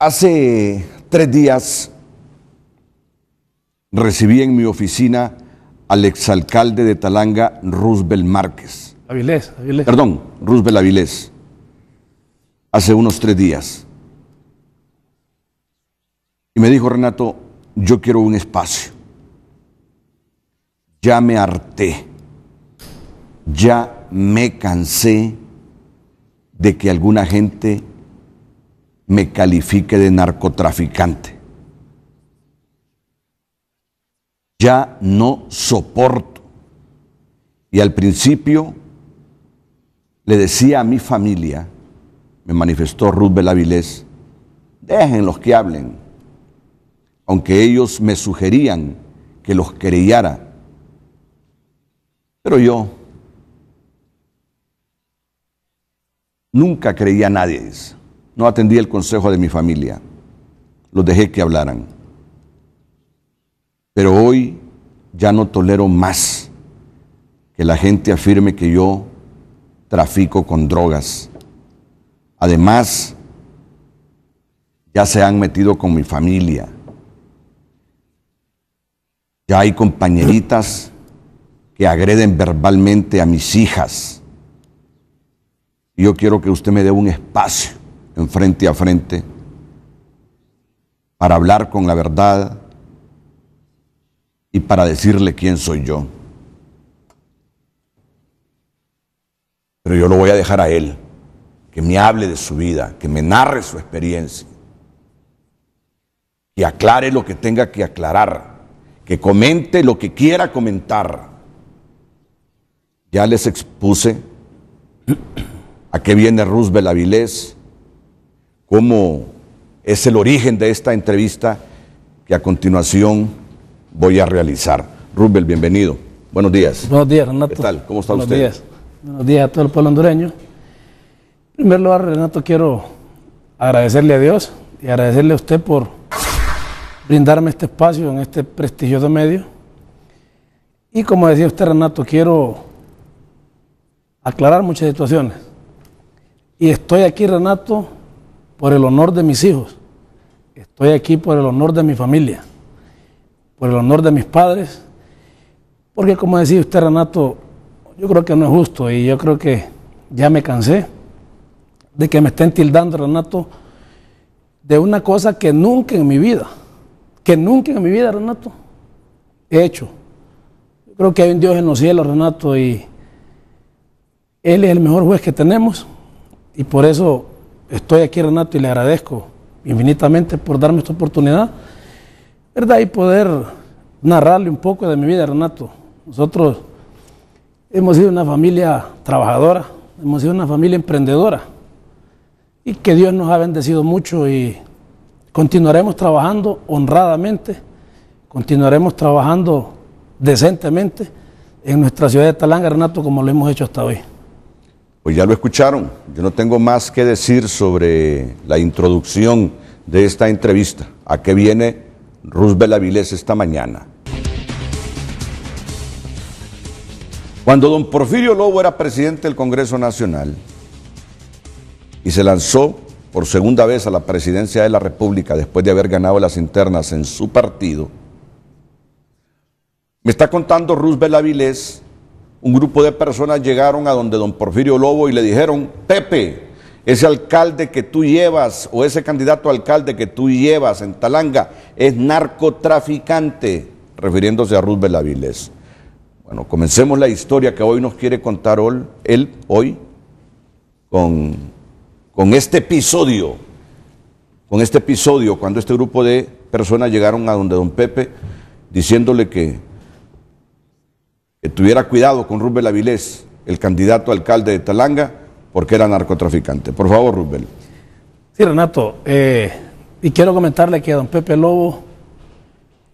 Hace tres días recibí en mi oficina al exalcalde de Talanga, Ruzbel Márquez. Avilés, Avilés. Perdón, Rusbel Avilés. Hace unos tres días. Y me dijo, Renato, yo quiero un espacio. Ya me harté. Ya me cansé de que alguna gente me califique de narcotraficante. Ya no soporto. Y al principio le decía a mi familia, me manifestó Ruth dejen los que hablen, aunque ellos me sugerían que los creyera. Pero yo nunca creía a nadie, eso. No atendí el consejo de mi familia. Los dejé que hablaran. Pero hoy ya no tolero más que la gente afirme que yo trafico con drogas. Además, ya se han metido con mi familia. Ya hay compañeritas que agreden verbalmente a mis hijas. Y yo quiero que usted me dé un espacio enfrente frente a frente para hablar con la verdad y para decirle quién soy yo. Pero yo lo voy a dejar a él, que me hable de su vida, que me narre su experiencia, que aclare lo que tenga que aclarar, que comente lo que quiera comentar. Ya les expuse a qué viene Roosevelt Avilés, cómo es el origen de esta entrevista que a continuación voy a realizar. Rubel, bienvenido. Buenos días. Buenos días, Renato. ¿Qué tal? ¿Cómo está usted? Buenos días. Buenos días a todo el pueblo hondureño. En primer lugar, Renato, quiero agradecerle a Dios y agradecerle a usted por brindarme este espacio en este prestigioso medio. Y como decía usted, Renato, quiero aclarar muchas situaciones. Y estoy aquí, Renato, por el honor de mis hijos. Estoy aquí por el honor de mi familia, por el honor de mis padres, porque como decía usted, Renato, yo creo que no es justo y yo creo que ya me cansé de que me estén tildando, Renato, de una cosa que nunca en mi vida, que nunca en mi vida, Renato, he hecho. Yo creo que hay un Dios en los cielos, Renato, y Él es el mejor juez que tenemos y por eso estoy aquí, Renato, y le agradezco infinitamente por darme esta oportunidad, ¿verdad? Y poder narrarle un poco de mi vida, Renato. Nosotros hemos sido una familia trabajadora, hemos sido una familia emprendedora y que Dios nos ha bendecido mucho y continuaremos trabajando honradamente, continuaremos trabajando decentemente en nuestra ciudad de Talanga, Renato, como lo hemos hecho hasta hoy. Pues ya lo escucharon, yo no tengo más que decir sobre la introducción de esta entrevista, a qué viene Roosevelt Avilés esta mañana. Cuando don Porfirio Lobo era presidente del Congreso Nacional y se lanzó por segunda vez a la presidencia de la República después de haber ganado las internas en su partido, me está contando Roosevelt Avilés un grupo de personas llegaron a donde don Porfirio Lobo y le dijeron, Pepe, ese alcalde que tú llevas o ese candidato alcalde que tú llevas en Talanga es narcotraficante, refiriéndose a Ruth Belaviles. Bueno, comencemos la historia que hoy nos quiere contar él hoy con, con este episodio, con este episodio cuando este grupo de personas llegaron a donde don Pepe diciéndole que tuviera cuidado con Rubel Avilés, el candidato alcalde de Talanga, porque era narcotraficante. Por favor, Rubel. Sí, Renato, eh, y quiero comentarle que don Pepe Lobo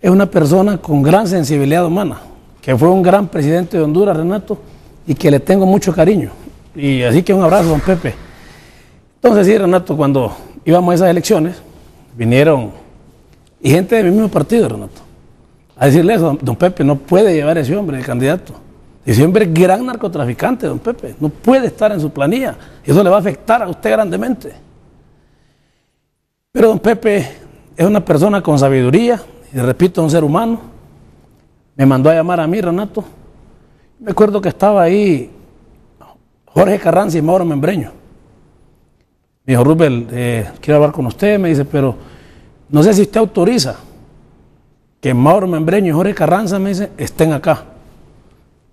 es una persona con gran sensibilidad humana, que fue un gran presidente de Honduras, Renato, y que le tengo mucho cariño. Y así que un abrazo, don Pepe. Entonces, sí, Renato, cuando íbamos a esas elecciones, vinieron y gente de mi mismo partido, Renato a decirle eso, don Pepe, no puede llevar a ese hombre de candidato. Ese hombre es gran narcotraficante, don Pepe, no puede estar en su planilla. Eso le va a afectar a usted grandemente. Pero don Pepe es una persona con sabiduría, y repito, un ser humano. Me mandó a llamar a mí, Renato. Me acuerdo que estaba ahí Jorge Carranza y Mauro Membreño. Me dijo, Rubel, eh, quiero hablar con usted. Me dice, pero no sé si usted autoriza que Mauro Membreño y Jorge Carranza me dice, estén acá.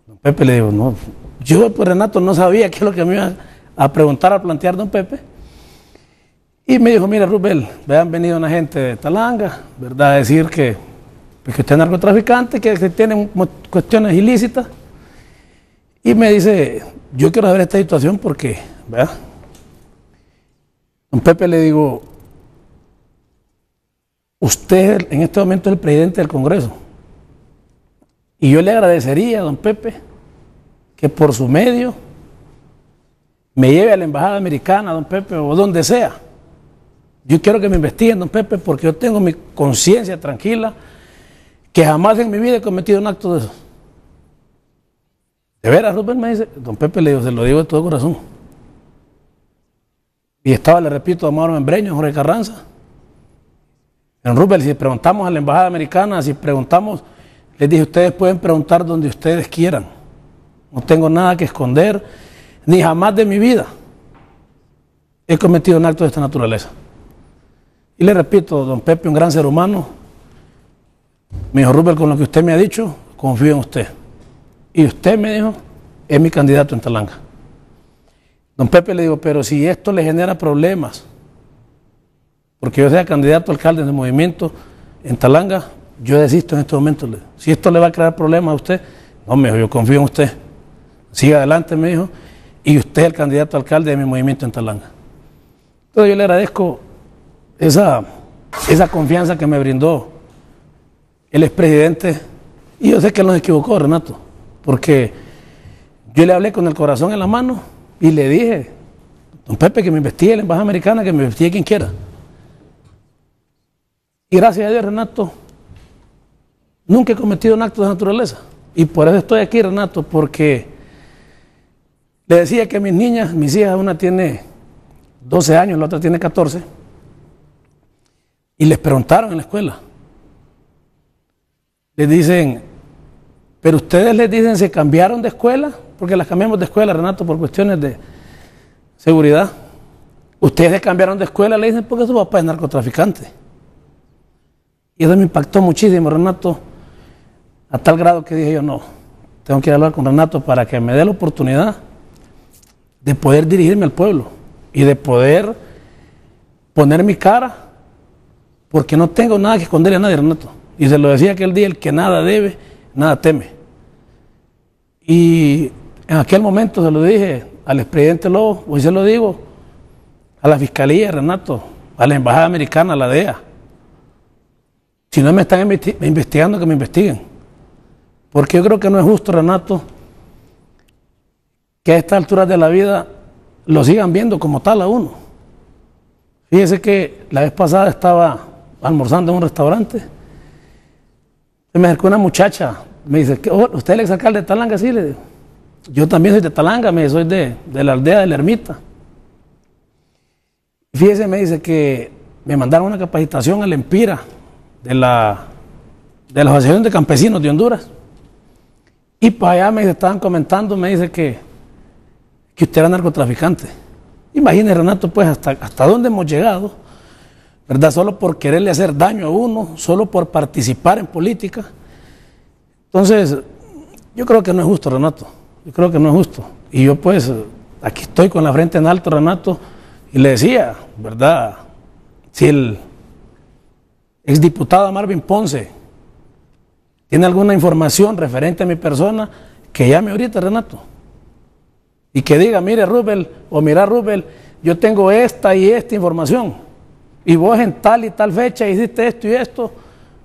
Don Pepe le dijo, no, yo pues Renato no sabía qué es lo que me iba a preguntar, a plantear don Pepe. Y me dijo, mira Rubel, vean venido una gente de Talanga, ¿verdad? A decir que, pues, que usted es narcotraficante, que tiene cuestiones ilícitas. Y me dice, yo quiero saber esta situación porque, ¿verdad? Don Pepe le digo, Usted en este momento es el presidente del Congreso. Y yo le agradecería a don Pepe que por su medio me lleve a la embajada americana, don Pepe, o donde sea. Yo quiero que me investiguen, don Pepe, porque yo tengo mi conciencia tranquila que jamás en mi vida he cometido un acto de eso. De veras, Rubén me dice, don Pepe le digo, se lo digo de todo corazón. Y estaba, le repito, Mauro Membreño, Jorge Carranza. En Rubel, si preguntamos a la embajada americana, si preguntamos, les dije, ustedes pueden preguntar donde ustedes quieran. No tengo nada que esconder, ni jamás de mi vida he cometido un acto de esta naturaleza. Y le repito, don Pepe, un gran ser humano, me dijo, Rubel, con lo que usted me ha dicho, confío en usted. Y usted me dijo, es mi candidato en Talanga. Don Pepe le digo, pero si esto le genera problemas, porque yo sea candidato a alcalde en movimiento en Talanga, yo desisto en este momento. Si esto le va a crear problemas a usted, no, me dijo, yo confío en usted. Siga adelante, me dijo, y usted es el candidato a alcalde de mi movimiento en Talanga. Entonces yo le agradezco esa, esa confianza que me brindó el expresidente, y yo sé que nos equivocó, Renato, porque yo le hablé con el corazón en la mano y le dije, don Pepe, que me investigue la embajada americana, que me investigue quien quiera. Y gracias a Dios, Renato, nunca he cometido un acto de naturaleza. Y por eso estoy aquí, Renato, porque le decía que mis niñas, mis hijas, una tiene 12 años, la otra tiene 14. Y les preguntaron en la escuela. Les dicen, pero ustedes les dicen, ¿se cambiaron de escuela? Porque las cambiamos de escuela, Renato, por cuestiones de seguridad. Ustedes se cambiaron de escuela, le dicen, porque su papá es narcotraficante. Y eso me impactó muchísimo, Renato, a tal grado que dije yo, no, tengo que hablar con Renato para que me dé la oportunidad de poder dirigirme al pueblo y de poder poner mi cara, porque no tengo nada que esconderle a nadie, Renato. Y se lo decía aquel día, el que nada debe, nada teme. Y en aquel momento se lo dije al expresidente Lobo, hoy se lo digo, a la Fiscalía, Renato, a la Embajada Americana, a la DEA, si no me están investigando, que me investiguen. Porque yo creo que no es justo, Renato, que a esta altura de la vida lo sigan viendo como tal a uno. Fíjese que la vez pasada estaba almorzando en un restaurante. se me acercó una muchacha, me dice, oh, ¿usted es el exalcalde de Talanga? Sí, le digo. Yo también soy de Talanga, me soy de, de la aldea de la ermita. Fíjese, me dice que me mandaron una capacitación al Empira de la, de la Asociación de Campesinos de Honduras. Y para allá me estaban comentando, me dice que, que usted era narcotraficante. Imagínese, Renato, pues hasta, hasta dónde hemos llegado, ¿verdad? Solo por quererle hacer daño a uno, solo por participar en política. Entonces, yo creo que no es justo, Renato. Yo creo que no es justo. Y yo pues aquí estoy con la frente en alto, Renato, y le decía, ¿verdad? Si el, exdiputada Marvin Ponce, tiene alguna información referente a mi persona, que llame ahorita, Renato. Y que diga, mire Rubel, o mira Rubel, yo tengo esta y esta información. Y vos en tal y tal fecha hiciste esto y esto,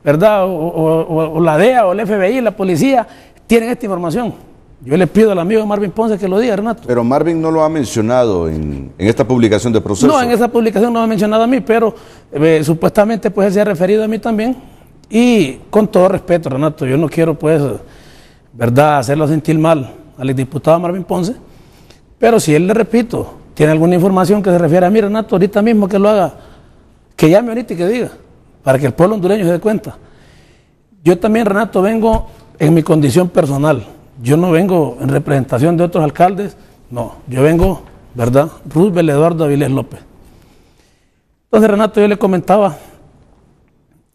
¿verdad? O, la DEA o el FBI, la policía, tienen esta información. Yo le pido al amigo de Marvin Ponce que lo diga, Renato. Pero Marvin no lo ha mencionado en, esta publicación de proceso. No, en esa publicación no lo ha mencionado a mí, pero eh, supuestamente pues se ha referido a mí también. Y con todo respeto, Renato, yo no quiero pues, ¿verdad?, hacerlo sentir mal al diputado Marvin Ponce. Pero si él, le repito, tiene alguna información que se refiere a mí, Renato, ahorita mismo que lo haga, que llame ahorita y que diga, para que el pueblo hondureño se dé cuenta. Yo también, Renato, vengo en mi condición personal yo no vengo en representación de otros alcaldes, no, yo vengo, ¿verdad? Rubel Eduardo Avilés López. Entonces, Renato, yo le comentaba,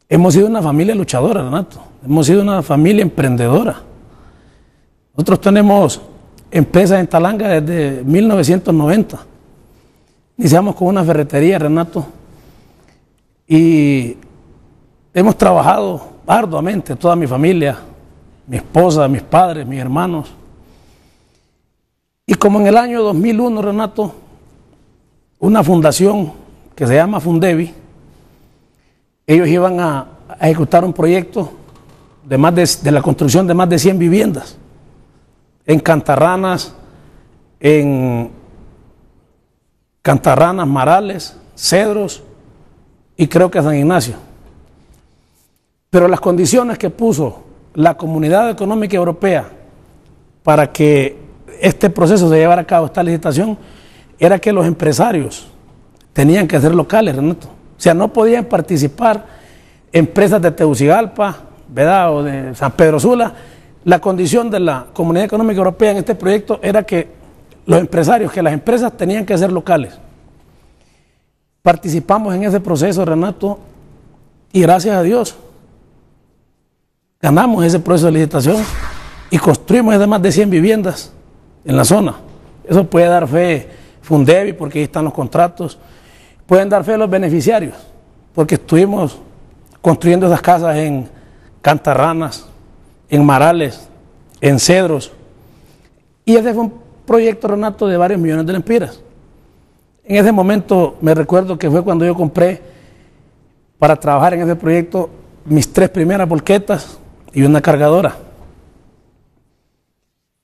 hemos sido una familia luchadora, Renato, hemos sido una familia emprendedora. Nosotros tenemos empresas en Talanga desde 1990. Iniciamos con una ferretería, Renato, y hemos trabajado arduamente, toda mi familia, mi esposa, mis padres, mis hermanos. Y como en el año 2001, Renato, una fundación que se llama Fundevi, ellos iban a, ejecutar un proyecto de, más de, de, la construcción de más de 100 viviendas en Cantarranas, en Cantarranas, Marales, Cedros y creo que San Ignacio. Pero las condiciones que puso la Comunidad Económica Europea para que este proceso se llevara a cabo, esta licitación, era que los empresarios tenían que ser locales, Renato. O sea, no podían participar empresas de Tegucigalpa, ¿verdad? O de San Pedro Sula. La condición de la Comunidad Económica Europea en este proyecto era que los empresarios, que las empresas tenían que ser locales. Participamos en ese proceso, Renato, y gracias a Dios ganamos ese proceso de licitación y construimos más de 100 viviendas en la zona. Eso puede dar fe Fundevi, porque ahí están los contratos. Pueden dar fe los beneficiarios, porque estuvimos construyendo esas casas en Cantarranas, en Marales, en Cedros. Y ese fue un proyecto, Renato, de varios millones de lempiras. En ese momento me recuerdo que fue cuando yo compré para trabajar en ese proyecto mis tres primeras volquetas y una cargadora.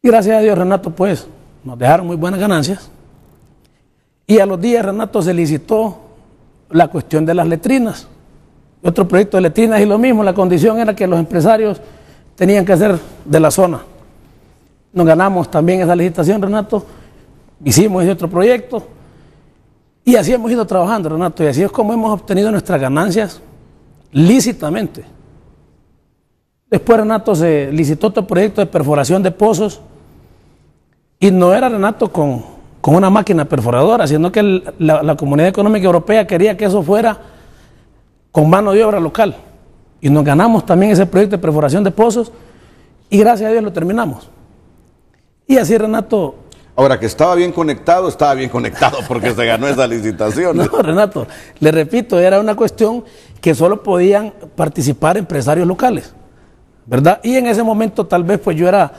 Y gracias a Dios, Renato, pues, nos dejaron muy buenas ganancias. Y a los días, Renato se licitó la cuestión de las letrinas. Otro proyecto de letrinas y lo mismo, la condición era que los empresarios tenían que hacer de la zona. Nos ganamos también esa licitación, Renato. Hicimos ese otro proyecto. Y así hemos ido trabajando, Renato. Y así es como hemos obtenido nuestras ganancias lícitamente. Después Renato se licitó otro proyecto de perforación de pozos y no era Renato con, una máquina perforadora, sino que la, la, Comunidad Económica Europea quería que eso fuera con mano de obra local. Y nos ganamos también ese proyecto de perforación de pozos y gracias a Dios lo terminamos. Y así Renato... Ahora que estaba bien conectado, estaba bien conectado porque se ganó esa licitación. No, Renato, le repito, era una cuestión que solo podían participar empresarios locales. ¿verdad? Y en ese momento tal vez pues yo era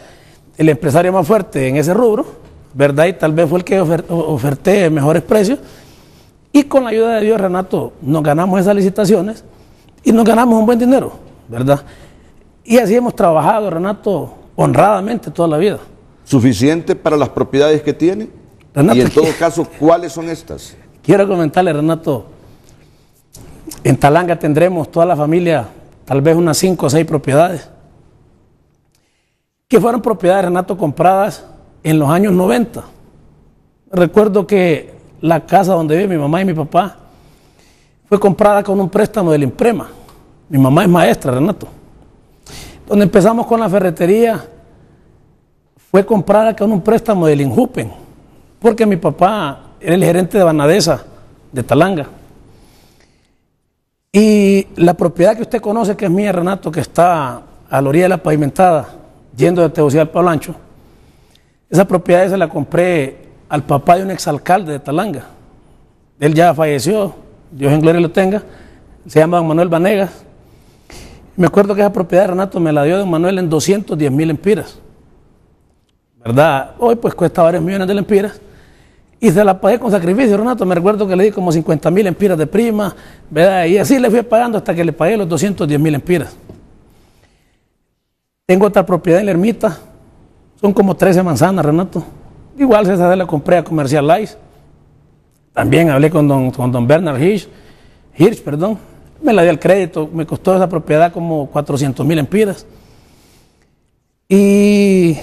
el empresario más fuerte en ese rubro, ¿verdad? Y tal vez fue el que oferté mejores precios. Y con la ayuda de Dios, Renato, nos ganamos esas licitaciones y nos ganamos un buen dinero, ¿verdad? Y así hemos trabajado, Renato, honradamente toda la vida. ¿Suficiente para las propiedades que tiene? y en todo caso, ¿cuáles son estas? Quiero comentarle, Renato, en Talanga tendremos toda la familia, tal vez unas cinco o seis propiedades que fueron propiedades, de Renato compradas en los años 90. Recuerdo que la casa donde vive mi mamá y mi papá fue comprada con un préstamo del Imprema. Mi mamá es maestra, Renato. Donde empezamos con la ferretería fue comprada con un préstamo del Injupen, porque mi papá era el gerente de Banadesa, de Talanga. Y la propiedad que usted conoce, que es mía, Renato, que está a la orilla de la pavimentada, yendo de Tegucigalpa a Blancho. Esa propiedad se la compré al papá de un exalcalde de Talanga. Él ya falleció, Dios en gloria lo tenga. Se llama don Manuel Banegas. Me acuerdo que esa propiedad de Renato me la dio don Manuel en 210 mil empiras. ¿Verdad? Hoy pues cuesta varios millones de empiras. Y se la pagué con sacrificio, Renato. Me recuerdo que le di como 50 mil empiras de prima, ¿verdad? Y así le fui pagando hasta que le pagué los 210 mil empiras. Tengo otra propiedad en la ermita. Son como 13 manzanas, Renato. Igual esa la compré a Ice, También hablé con don, don Bernard Hirsch, Hirsch, perdón. Me la di al crédito. Me costó esa propiedad como 400 mil empiras. Y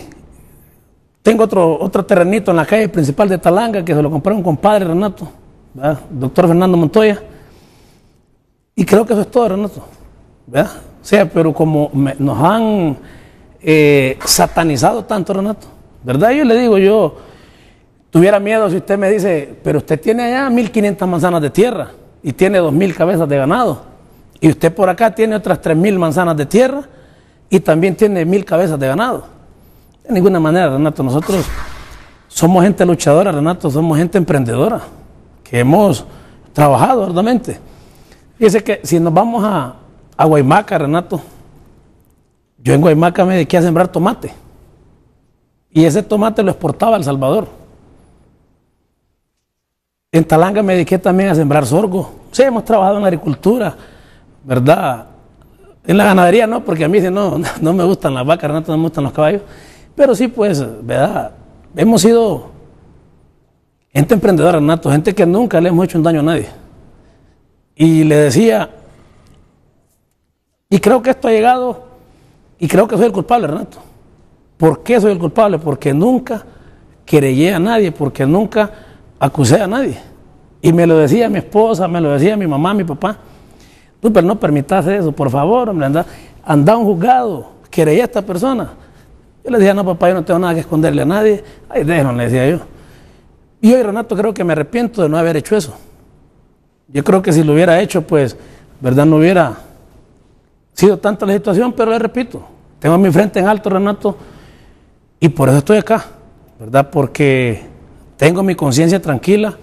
tengo otro, otro terrenito en la calle principal de Talanga que se lo compré un compadre, Renato. Doctor Fernando Montoya. Y creo que eso es todo, Renato. ¿verdad? O sea, pero como nos han eh, satanizado tanto, Renato, ¿verdad? Yo le digo, yo tuviera miedo si usted me dice, pero usted tiene allá 1.500 manzanas de tierra y tiene 2.000 cabezas de ganado. Y usted por acá tiene otras 3.000 manzanas de tierra y también tiene 1.000 cabezas de ganado. De ninguna manera, Renato, nosotros somos gente luchadora, Renato, somos gente emprendedora, que hemos trabajado arduamente. Fíjese que si nos vamos a, a Guaymaca, Renato. Yo en Guaymaca me dediqué a sembrar tomate. Y ese tomate lo exportaba a El Salvador. En Talanga me dediqué también a sembrar sorgo. Sí, hemos trabajado en la agricultura, ¿verdad? En la ganadería no, porque a mí no, no me gustan las vacas, Renato, no me gustan los caballos. Pero sí, pues, ¿verdad? Hemos sido gente emprendedora, Renato, gente que nunca le hemos hecho un daño a nadie. Y le decía y creo que esto ha llegado, y creo que soy el culpable, Renato. ¿Por qué soy el culpable? Porque nunca querellé a nadie, porque nunca acusé a nadie. Y me lo decía mi esposa, me lo decía mi mamá, mi papá. Tú, pero no permitas eso, por favor, hombre, anda, anda un juzgado, querellé a esta persona. Yo le decía, no, papá, yo no tengo nada que esconderle a nadie. Ay, déjenlo, le decía yo. Y hoy, Renato, creo que me arrepiento de no haber hecho eso. Yo creo que si lo hubiera hecho, pues, ¿verdad? No hubiera sido tanta la situación, pero le repito, tengo mi frente en alto, Renato, y por eso estoy acá, ¿verdad? Porque tengo mi conciencia tranquila.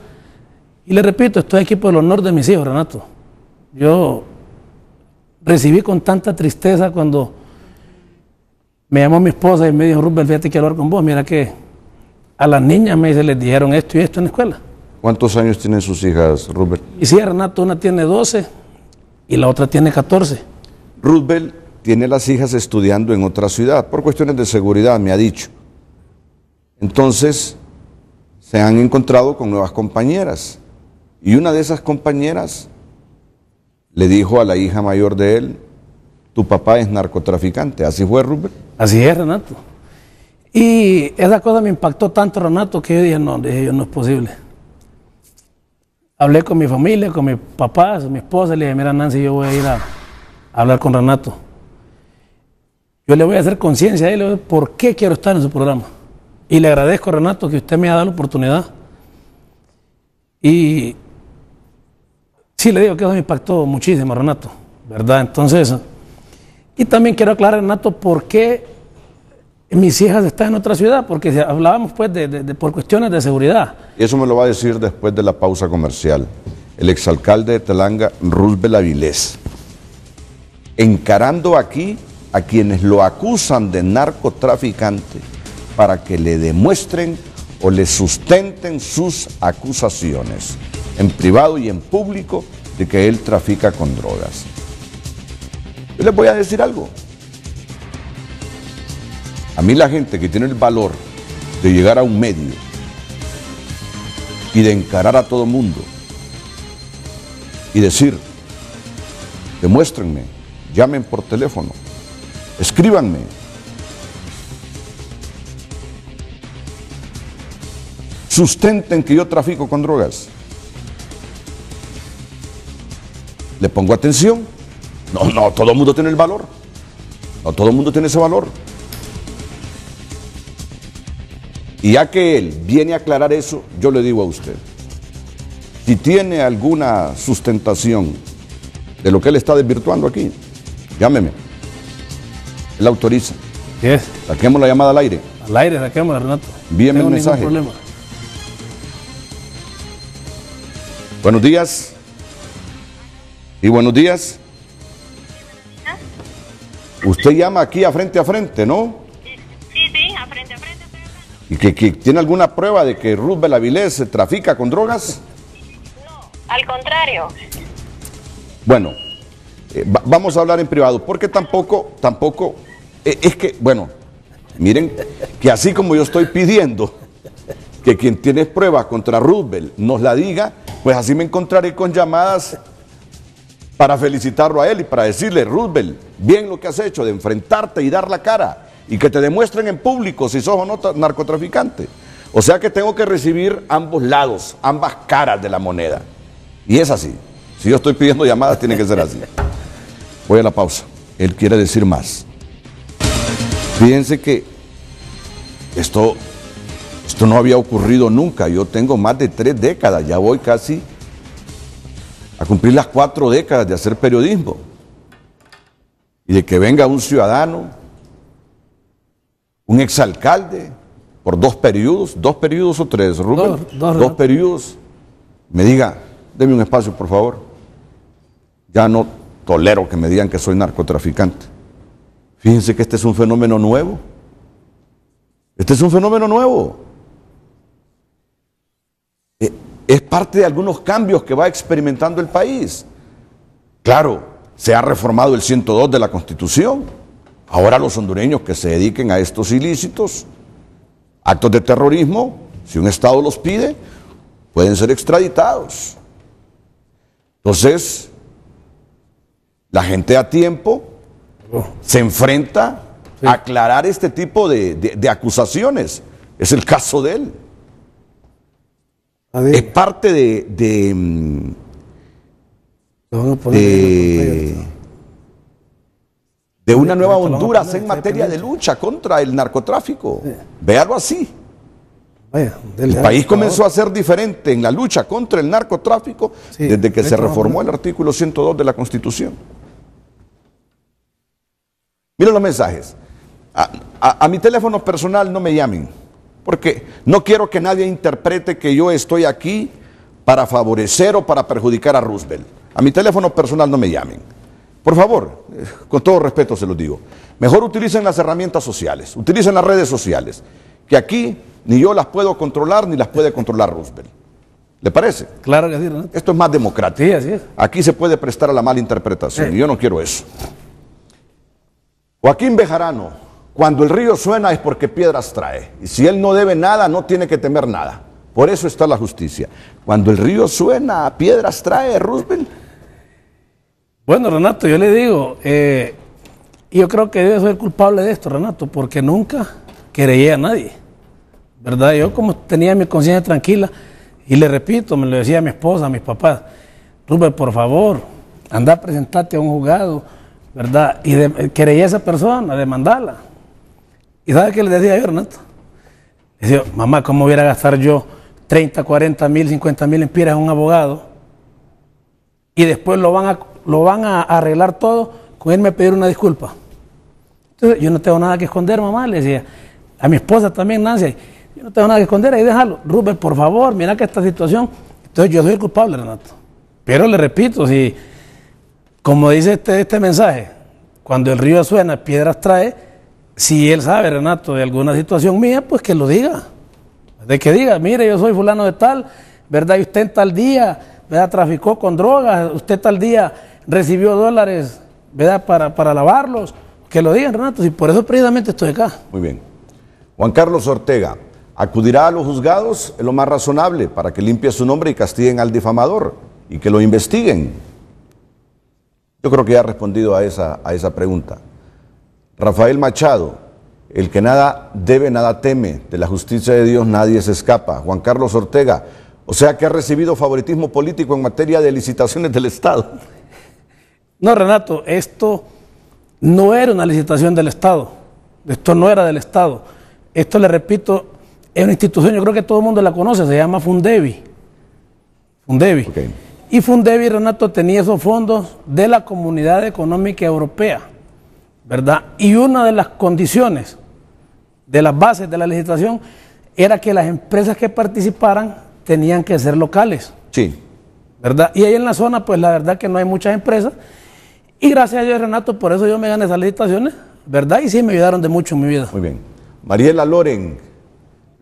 Y le repito, estoy aquí por el honor de mis hijos, Renato. Yo recibí con tanta tristeza cuando me llamó mi esposa y me dijo, Rubén, fíjate que hablar con vos. Mira que a las niñas me dice, les dijeron esto y esto en la escuela. ¿Cuántos años tienen sus hijas, Rubén? Y sí, Renato, una tiene 12 y la otra tiene 14. Roosevelt tiene las hijas estudiando en otra ciudad, por cuestiones de seguridad, me ha dicho. Entonces, se han encontrado con nuevas compañeras. Y una de esas compañeras le dijo a la hija mayor de él, tu papá es narcotraficante. Así fue, Roosevelt. Así es, Renato. Y esa cosa me impactó tanto, Renato, que yo dije, no, no es posible. Hablé con mi familia, con mis papás, mi esposa, le dije, mira, Nancy, yo voy a ir a, hablar con Renato. Yo le voy a hacer conciencia a él por qué quiero estar en su programa. Y le agradezco, Renato, que usted me ha dado la oportunidad. Y sí, le digo que eso me impactó muchísimo, Renato. ¿Verdad? Entonces, y también quiero aclarar, Renato, por qué mis hijas están en otra ciudad, porque hablábamos pues de, por cuestiones de seguridad. Y Eso me lo va a decir después de la pausa comercial. El exalcalde de Talanga, Ruzbel Avilés encarando aquí a quienes lo acusan de narcotraficante para que le demuestren o le sustenten sus acusaciones, en privado y en público, de que él trafica con drogas. Yo les voy a decir algo. A mí la gente que tiene el valor de llegar a un medio y de encarar a todo mundo y decir, demuéstrenme llamen por teléfono, escríbanme. Sustenten que yo trafico con drogas. ¿Le pongo atención? No, no, todo el mundo tiene el valor. No todo el mundo tiene ese valor. Y ya que él viene a aclarar eso, yo le digo a usted, si tiene alguna sustentación de lo que él está desvirtuando aquí, Llámeme. Él autoriza. ¿Qué es? Saquemos la llamada al aire. Al aire, saquemos, Renato. Envíeme no el mensaje. Problema. Buenos días. Y buenos días. Usted llama aquí a frente a frente, ¿no? Sí, sí, a frente a frente. ¿Y que, tiene alguna prueba de que Ruth Belavilés se trafica con drogas? No, al contrario. Bueno, eh, vamos a hablar en privado, porque tampoco, tampoco, eh, es que, bueno, miren, que así como yo estoy pidiendo que quien tiene pruebas contra Roosevelt nos la diga, pues así me encontraré con llamadas para felicitarlo a él y para decirle, Roosevelt, bien lo que has hecho de enfrentarte y dar la cara y que te demuestren en público si sos o no narcotraficante. O sea que tengo que recibir ambos lados, ambas caras de la moneda. Y es así. Si yo estoy pidiendo llamadas, tiene que ser así. Voy a la pausa. Él quiere decir más. Fíjense que esto, esto no había ocurrido nunca. Yo tengo más de tres décadas, ya voy casi a cumplir las cuatro décadas de hacer periodismo. Y de que venga un ciudadano, un exalcalde, por dos periodos, dos periodos o tres, Rubén, dos, dos periodos, me diga, deme un espacio, por favor. Ya no tolero que me digan que soy narcotraficante. Fíjense que este es un fenómeno nuevo. Este es un fenómeno nuevo. E, es parte de algunos cambios que va experimentando el país. Claro, se ha reformado el 102 de la Constitución. Ahora los hondureños que se dediquen a estos ilícitos, actos de terrorismo, si un Estado los pide, pueden ser extraditados. Entonces, la gente a tiempo oh. se enfrenta a aclarar este tipo de, acusaciones. Es el caso de él. Es parte de... de mm, una nueva Honduras en materia de lucha contra el narcotráfico. Sí. Véalo así. el país comenzó a ser diferente en la lucha contra el narcotráfico desde que se reformó el artículo 102 de la Constitución. Miren los mensajes. A, mi teléfono personal no me llamen, porque no quiero que nadie interprete que yo estoy aquí para favorecer o para perjudicar a Roosevelt. A mi teléfono personal no me llamen. Por favor, eh, con todo respeto se los digo. Mejor utilicen las herramientas sociales, utilicen las redes sociales, que aquí ni yo las puedo controlar ni las puede controlar Roosevelt. ¿Le parece? Claro que sí, ¿no? Esto es más democrático. Sí, así es. Aquí se puede prestar a la mala interpretación y yo no quiero eso. Joaquín Bejarano, cuando el río suena es porque piedras trae. Y si él no debe nada, no tiene que temer nada. Por eso está la justicia. Cuando el río suena, piedras trae, Roosevelt. Bueno, Renato, yo le digo, eh, yo creo que debe ser culpable de esto, Renato, porque nunca creía a nadie. ¿Verdad? Yo como tenía mi conciencia tranquila, y le repito, me lo decía a mi esposa, a mis papás, Rubén, por favor, anda a presentarte a un juzgado ¿verdad? Y de, quería esa persona, demandarla. ¿Y sabes qué le decía yo, Ernesto? Decía, mamá, ¿cómo hubiera gastar yo 30, 40 mil, 50 mil en piras a un abogado? Y después lo van, a, lo van a arreglar todo con él me pedir una disculpa. Entonces, yo no tengo nada que esconder, mamá, le decía. A mi esposa también, Nancy, yo no tengo nada que esconder, ahí déjalo. Rubén, por favor, mira que esta situación. Entonces, yo soy el culpable, Renato. Pero le repito, si como dice este, este, mensaje, cuando el río suena, piedras trae. Si él sabe, Renato, de alguna situación mía, pues que lo diga. De que diga, mire, yo soy fulano de tal, ¿verdad? Y usted en tal día, ¿verdad? Traficó con drogas, usted tal día recibió dólares, ¿verdad? Para, para lavarlos. Que lo digan, Renato, y por eso precisamente estoy acá. Muy bien. Juan Carlos Ortega, acudirá a los juzgados, es lo más razonable, para que limpie su nombre y castiguen al difamador y que lo investiguen. Yo creo que ya ha respondido a esa, a esa pregunta. Rafael Machado, el que nada debe, nada teme, de la justicia de Dios nadie se escapa. Juan Carlos Ortega, o sea que ha recibido favoritismo político en materia de licitaciones del Estado. No, Renato, esto no era una licitación del Estado. Esto no era del Estado. Esto, le repito, es una institución, yo creo que todo el mundo la conoce, se llama Fundevi. Fundevi. Y Fundevi Renato tenía esos fondos de la Comunidad Económica Europea, ¿verdad? Y una de las condiciones de las bases de la legislación era que las empresas que participaran tenían que ser locales. Sí. ¿Verdad? Y ahí en la zona, pues la verdad que no hay muchas empresas. Y gracias a Dios, Renato, por eso yo me gané esas licitaciones, ¿verdad? Y sí, me ayudaron de mucho en mi vida. Muy bien. Mariela Loren,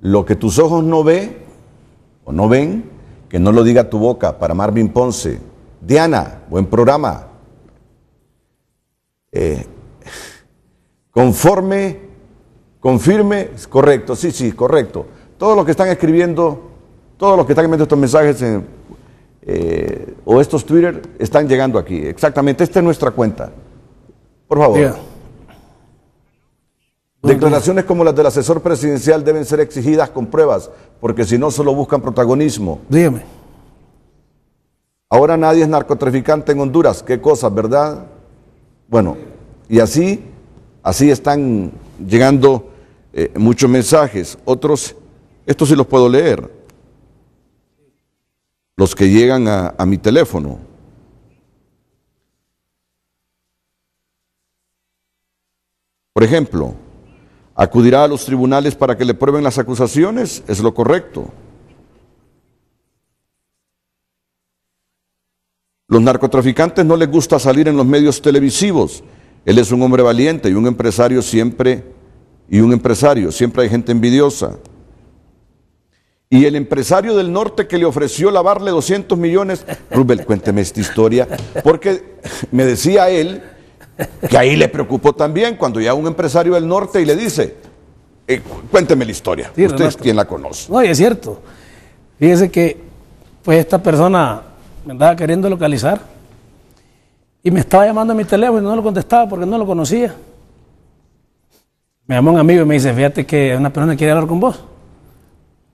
lo que tus ojos no ve o no ven, que no lo diga tu boca para Marvin Ponce. Diana, buen programa. Eh, conforme, confirme, correcto, sí, sí, correcto. Todos los que están escribiendo, todos los que están enviando estos mensajes eh, o estos Twitter están llegando aquí. Exactamente, esta es nuestra cuenta. Por favor. Declaraciones como las del asesor presidencial deben ser exigidas con pruebas, porque si no solo buscan protagonismo. Dígame. Ahora nadie es narcotraficante en Honduras, qué cosa, ¿verdad? Bueno, y así, así están llegando eh, muchos mensajes. Otros, estos sí los puedo leer. Los que llegan a mi teléfono. Por ejemplo, acudirá a los tribunales para que le prueben las acusaciones, es lo correcto. Los narcotraficantes no les gusta salir en los medios televisivos. Él es un hombre valiente y un empresario siempre y un empresario, siempre hay gente envidiosa. Y el empresario del norte que le ofreció lavarle 200 millones, Rubel, cuénteme esta historia, porque me decía él que ahí le preocupó también cuando ya un empresario del norte y le dice, eh, cuénteme la historia, usted es quien la conoce. No, es cierto. Fíjese que pues esta persona me andaba queriendo localizar y me estaba llamando a mi teléfono y no lo contestaba porque no lo conocía. Me llamó un amigo y me dice, fíjate que una persona quiere hablar con vos.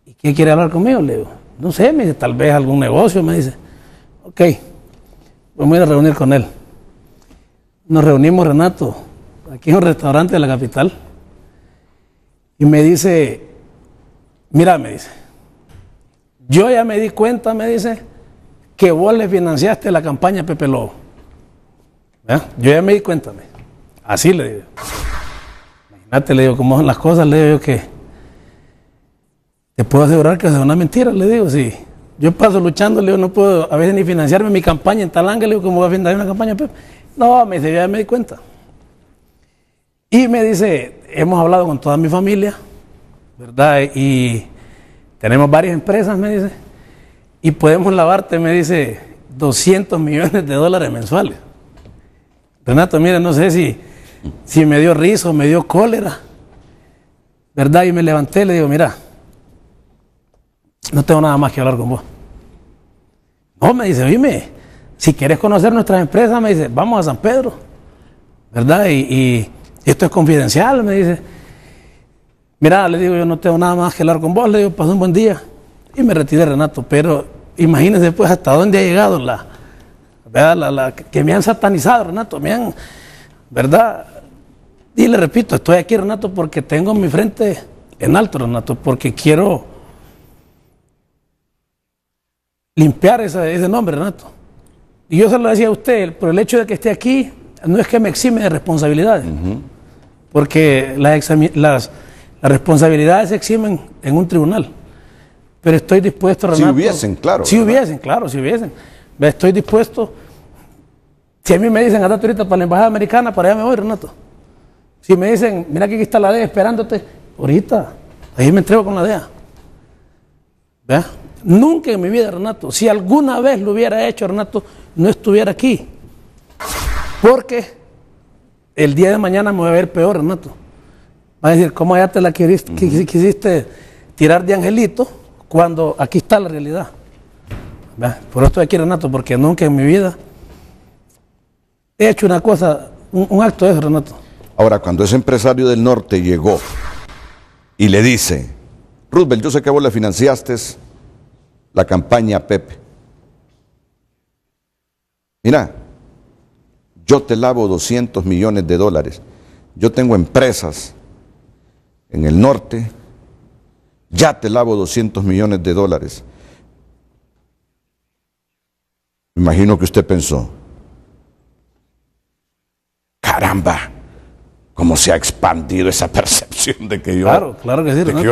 ¿Y qué quiere hablar conmigo? Le digo, no sé, me dice, tal vez algún negocio, me dice. Ok, pues me voy a reunir con él nos reunimos, Renato, aquí en un restaurante de la capital. Y me dice, mira, me dice, yo ya me di cuenta, me dice, que vos le financiaste la campaña Pepe Lobo. Yo ya me di cuenta, me. así le digo. Imagínate, le digo, cómo son las cosas, le digo que te puedo asegurar que es una mentira, le digo, sí. Yo paso luchando, le digo, no puedo a veces ni financiarme mi campaña en Talanga, le digo, ¿cómo voy a financiar una campaña, Pepe? No, me dice, ya me di cuenta. Y me dice, hemos hablado con toda mi familia, ¿verdad? Y tenemos varias empresas, me dice, y podemos lavarte, me dice, 200 millones de dólares mensuales. Renato, mira, no sé si, si me dio risa o me dio cólera, ¿verdad? Y me levanté y le digo, mira, no tengo nada más que hablar con vos. No, me dice, oíme, si quieres conocer nuestras empresas, me dice, vamos a San Pedro, ¿verdad? Y, esto es confidencial, me dice. Mira, le digo, yo no tengo nada más que hablar con vos, le digo, pasó un buen día. Y me retiré, Renato, pero imagínense pues hasta dónde ha llegado la, La, que me han satanizado, Renato, me han, ¿verdad? Y le repito, estoy aquí, Renato, porque tengo mi frente en alto, Renato, porque quiero limpiar ese nombre, Renato y yo se lo decía a usted, por el hecho de que esté aquí, no es que me exime de responsabilidades. Porque las, responsabilidades se eximen en un tribunal. Pero estoy dispuesto, Renato. Si hubiesen, claro. Si hubiesen, claro, si hubiesen. Estoy dispuesto. Si a mí me dicen, andate ahorita para la embajada americana, para allá me voy, Renato. Si me dicen, mira que aquí está la DEA esperándote, ahorita, ahí me entrego con la DEA. Nunca en mi vida, Renato, si alguna vez lo hubiera hecho, Renato, no estuviera aquí. Porque el día de mañana me voy a ver peor, Renato. Va a decir, ¿cómo allá te la quisiste, tirar de angelito cuando aquí está la realidad? Por esto aquí, Renato, porque nunca en mi vida he hecho una cosa, un, acto de eso, Renato. Ahora, cuando ese empresario del norte llegó y le dice, Roosevelt, yo sé que vos le financiaste la campaña Pepe mira, yo te lavo 200 millones de dólares. Yo tengo empresas en el norte, ya te lavo 200 millones de dólares. imagino que usted pensó, caramba, cómo se ha expandido esa percepción de que yo,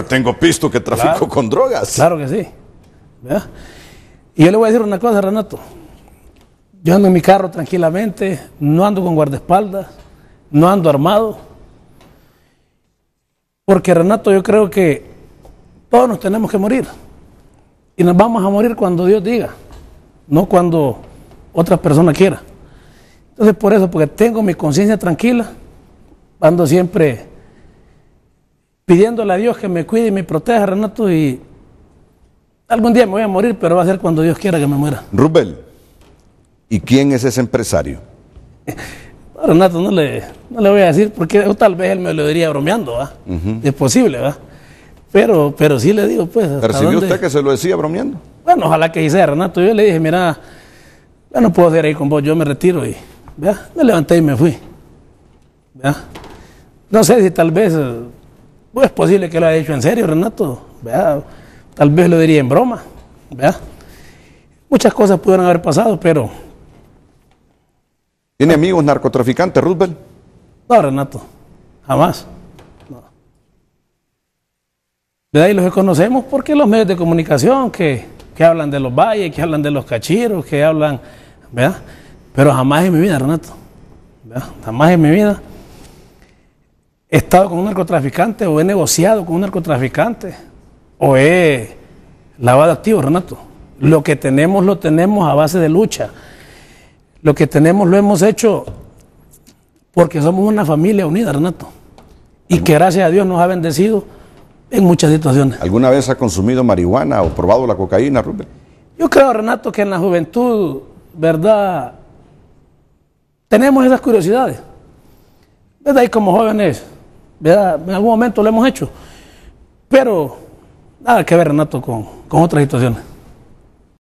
tengo pisto que trafico con drogas. Claro que sí. Y yo le voy a decir una cosa, Renato. Yo ando en mi carro tranquilamente, no ando con guardaespaldas, no ando armado. Porque Renato, yo creo que todos nos tenemos que morir. Y nos vamos a morir cuando Dios diga, no cuando otra persona quiera. Entonces por eso, porque tengo mi conciencia tranquila, ando siempre pidiéndole a Dios que me cuide y me proteja, Renato, y algún día me voy a morir, pero va a ser cuando Dios quiera que me muera. Rubel. ¿Y quién es ese empresario? Renato, no le, no le voy a decir porque tal vez él me lo diría bromeando, ¿va? Es posible, ¿va? Pero, pero sí le digo, pues. ¿Percibió usted que se lo decía bromeando? Bueno, ojalá que hiciera, Renato. Yo le dije, mira, ya no puedo ser ahí con vos, yo me retiro y ¿ya? me levanté y me fui. ¿ya? No sé si tal vez, pues es posible que lo haya hecho en serio, Renato. ¿Vea? Tal vez lo diría en broma. ¿Verdad? Muchas cosas pudieron haber pasado, pero ¿Tiene amigos narcotraficantes, Roosevelt? No, Renato, jamás. No. De ahí los conocemos porque los medios de comunicación que, que hablan de los valles, que hablan de los cachiros, que hablan, ¿verdad? Pero jamás en mi vida, Renato, ¿verdad? jamás en mi vida he estado con un narcotraficante o he negociado con un narcotraficante o he lavado activo, Renato. Lo que tenemos lo tenemos a base de lucha. Lo que tenemos lo hemos hecho porque somos una familia unida, Renato. Y que gracias a Dios nos ha bendecido en muchas situaciones. ¿Alguna vez ha consumido marihuana o probado la cocaína, Rubén? Yo creo, Renato, que en la juventud, ¿verdad? Tenemos esas curiosidades. ¿Verdad? Y como jóvenes, ¿verdad? En algún momento lo hemos hecho. Pero nada que ver, Renato, con otras situaciones.